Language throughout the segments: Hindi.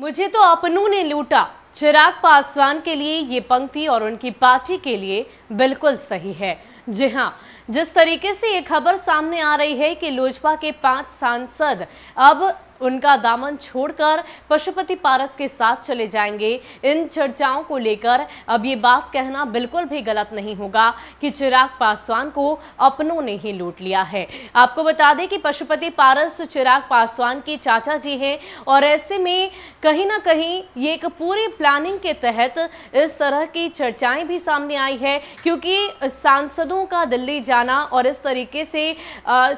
मुझे तो अपनों ने लूटा चिराग पासवान के लिए ये पंक्ति और उनकी पार्टी के लिए बिल्कुल सही है जी हाँ जिस तरीके से ये खबर सामने आ रही है कि लोजपा के पांच सांसद अब उनका दामन छोड़कर पशुपति पारस के साथ चले जाएंगे इन चर्चाओं को लेकर अब ये बात कहना बिल्कुल भी गलत नहीं होगा कि चिराग पासवान को अपनों ने ही लूट लिया है आपको बता दें कि पशुपति पारस चिराग पासवान के चाचा जी हैं और ऐसे में कहीं ना कहीं ये एक पूरी प्लानिंग के तहत इस तरह की चर्चाएं भी सामने आई है क्योंकि सांसदों का दिल्ली जाना और इस तरीके से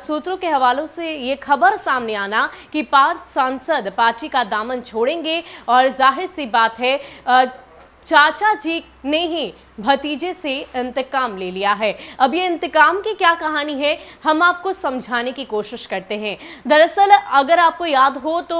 सूत्रों के हवालों से ये खबर सामने आना कि पार सात सांसद पार्टी का दामन छोड़ेंगे और जाहिर सी बात है चाचा जी ने ही भतीजे से इंतकाम ले लिया है अब ये इंतकाम की क्या कहानी है हम आपको समझाने की कोशिश करते हैं दरअसल अगर आपको याद हो तो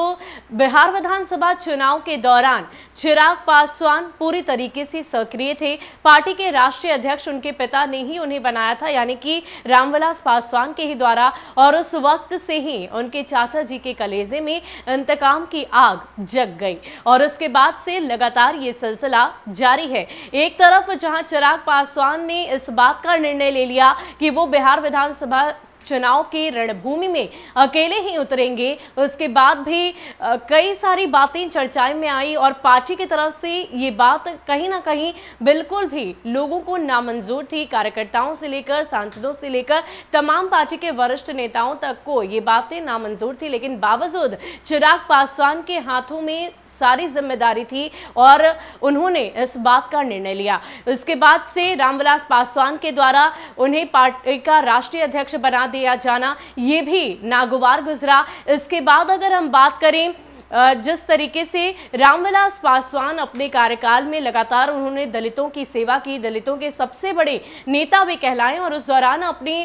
बिहार विधानसभा चुनाव के दौरान चिराग पासवान पूरी तरीके से सक्रिय थे पार्टी के राष्ट्रीय अध्यक्ष उनके पिता ने ही उन्हें बनाया था यानी कि रामविलास पासवान के ही द्वारा और उस वक्त से ही उनके चाचा जी के कलेजे में इंतकाम की आग जग गई और उसके बाद से लगातार ये सिलसिला जारी है एक तरफ जहां जहां चिराग पासवान ने इस बात का निर्णय ले लिया कि वो बिहार विधानसभा चुनाव की रणभूमि में अकेले ही उतरेंगे उसके बाद भी कई सारी बातें चर्चाएं में आई और पार्टी की तरफ से ये बात कहीं ना कहीं बिल्कुल भी लोगों को नामंजूर थी कार्यकर्ताओं से लेकर सांसदों से लेकर तमाम पार्टी के वरिष्ठ नेताओं तक को ये बातें नामंजूर थी लेकिन बावजूद चिराग पासवान के हाथों में सारी जिम्मेदारी थी और उन्होंने इस बात का निर्णय लिया इसके बाद से रामविलास पासवान के द्वारा उन्हें पार्टी का राष्ट्रीय अध्यक्ष बना दिया जाना ये भी नागुवार गुजरा इसके बाद अगर हम बात करें जिस तरीके से रामविलास पासवान अपने कार्यकाल में लगातार उन्होंने दलितों की सेवा की दलितों के सबसे बड़े नेता भी कहलाए और उस दौरान अपनी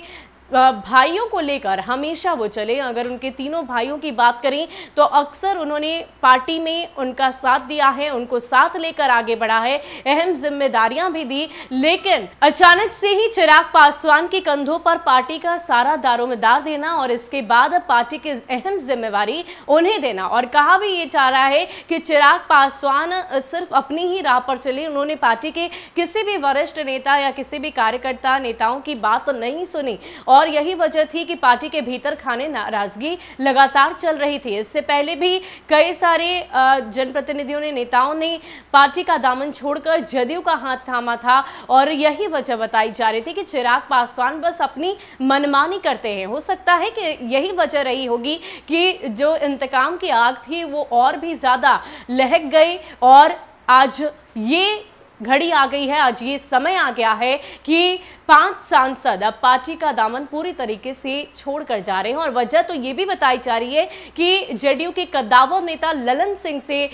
भाइयों को लेकर हमेशा वो चले अगर उनके तीनों भाइयों की बात करें तो अक्सर उन्होंने पार्टी में उनका साथ दिया है उनको साथ लेकर आगे बढ़ा है अहम जिम्मेदारियां भी दी लेकिन अचानक से ही चिराग पासवान के कंधों पर पार्टी का सारा दारोमदार देना और इसके बाद पार्टी की अहम जिम्मेवारी उन्हें देना और कहा भी ये चाह रहा है कि चिराग पासवान सिर्फ अपनी ही राह पर चले उन्होंने पार्टी के किसी भी वरिष्ठ नेता या किसी भी कार्यकर्ता नेताओं की बात नहीं सुनी और और यही वजह थी कि पार्टी के भीतर खाने नाराजगी लगातार चल रही थी इससे पहले भी कई सारे जनप्रतिनिधियों ने नेताओं ने पार्टी का दामन छोड़कर जदयू का हाथ थामा था और यही वजह बताई जा रही थी कि चिराग पासवान बस अपनी मनमानी करते हैं हो सकता है कि यही वजह रही होगी कि जो इंतकाम की आग थी वो और भी ज़्यादा लहक गई और आज ये घड़ी आ गई है आज ये समय आ गया है कि पांच सांसद अब पार्टी का दामन पूरी तरीके से छोड़कर जा रहे हैं और वजह तो ये भी बताई जा रही है कि जेडीयू के कद्दावर नेता ललन सिंह से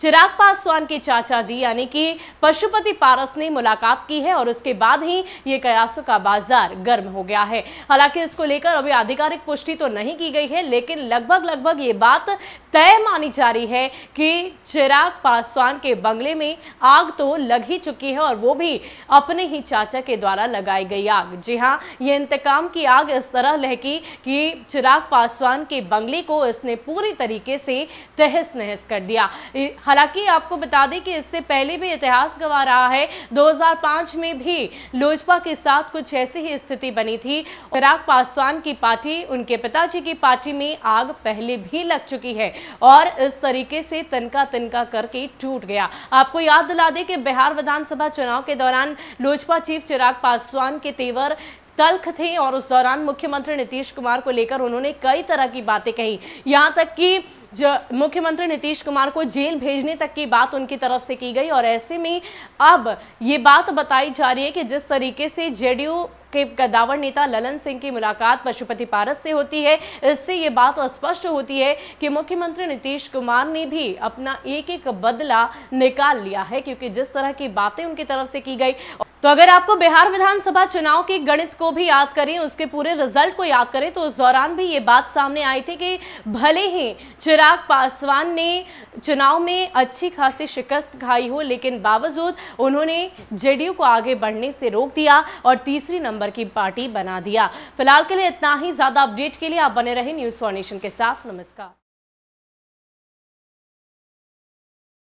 चिराग पासवान के चाचा जी यानी कि पशुपति पारस ने मुलाकात की है और उसके बाद ही ये कयासों का बाजार गर्म हो गया है हालांकि इसको लेकर अभी आधिकारिक पुष्टि तो नहीं की गई है लेकिन लगभग लगभग ये बात तय मानी जा रही है कि चिराग पासवान के बंगले में आग तो लग ही चुकी है और वो भी अपने ही चाचा के द्वारा लगाई गई आग जी हाँ ये इंतकाम की आग इस तरह लहकी कि चिराग पासवान के बंगले को इसने पूरी तरीके से तहस नहस कर दिया हालांकि आपको बता दें कि इससे पहले भी इतिहास गवा रहा है 2005 में भी लोजपा के साथ कुछ ऐसी ही स्थिति बनी थी चिराग पासवान की पार्टी उनके पिताजी की पार्टी में आग पहले भी लग चुकी है और इस तरीके से तनका तनका करके टूट गया आपको याद दिला दें कि बिहार विधानसभा चुनाव के दौरान लोजपा चीफ चिराग पासवान के तेवर तल्ख थे और उस दौरान मुख्यमंत्री नीतीश कुमार को लेकर उन्होंने कई तरह की बातें कही यहाँ तक कि मुख्यमंत्री नीतीश कुमार को जेल भेजने तक की बात उनकी तरफ से की गई और ऐसे में अब ये बात बताई जा रही है कि जिस तरीके से जेडीयू के कदावर नेता ललन सिंह की मुलाकात पशुपति पारस से होती है इससे ये बात स्पष्ट होती है कि मुख्यमंत्री नीतीश कुमार ने भी अपना एक एक बदला निकाल लिया है क्योंकि जिस तरह की बातें उनकी तरफ से की गई तो अगर आपको बिहार विधानसभा चुनाव के गणित को भी याद करें उसके पूरे रिजल्ट को याद करें तो उस दौरान भी ये बात सामने आई थी कि भले ही चिराग पासवान ने चुनाव में अच्छी खासी शिकस्त खाई हो लेकिन बावजूद उन्होंने जेडीयू को आगे बढ़ने से रोक दिया और तीसरी नंबर की पार्टी बना दिया फिलहाल के लिए इतना ही ज्यादा अपडेट के लिए आप बने रहे न्यूज फॉर के साथ नमस्कार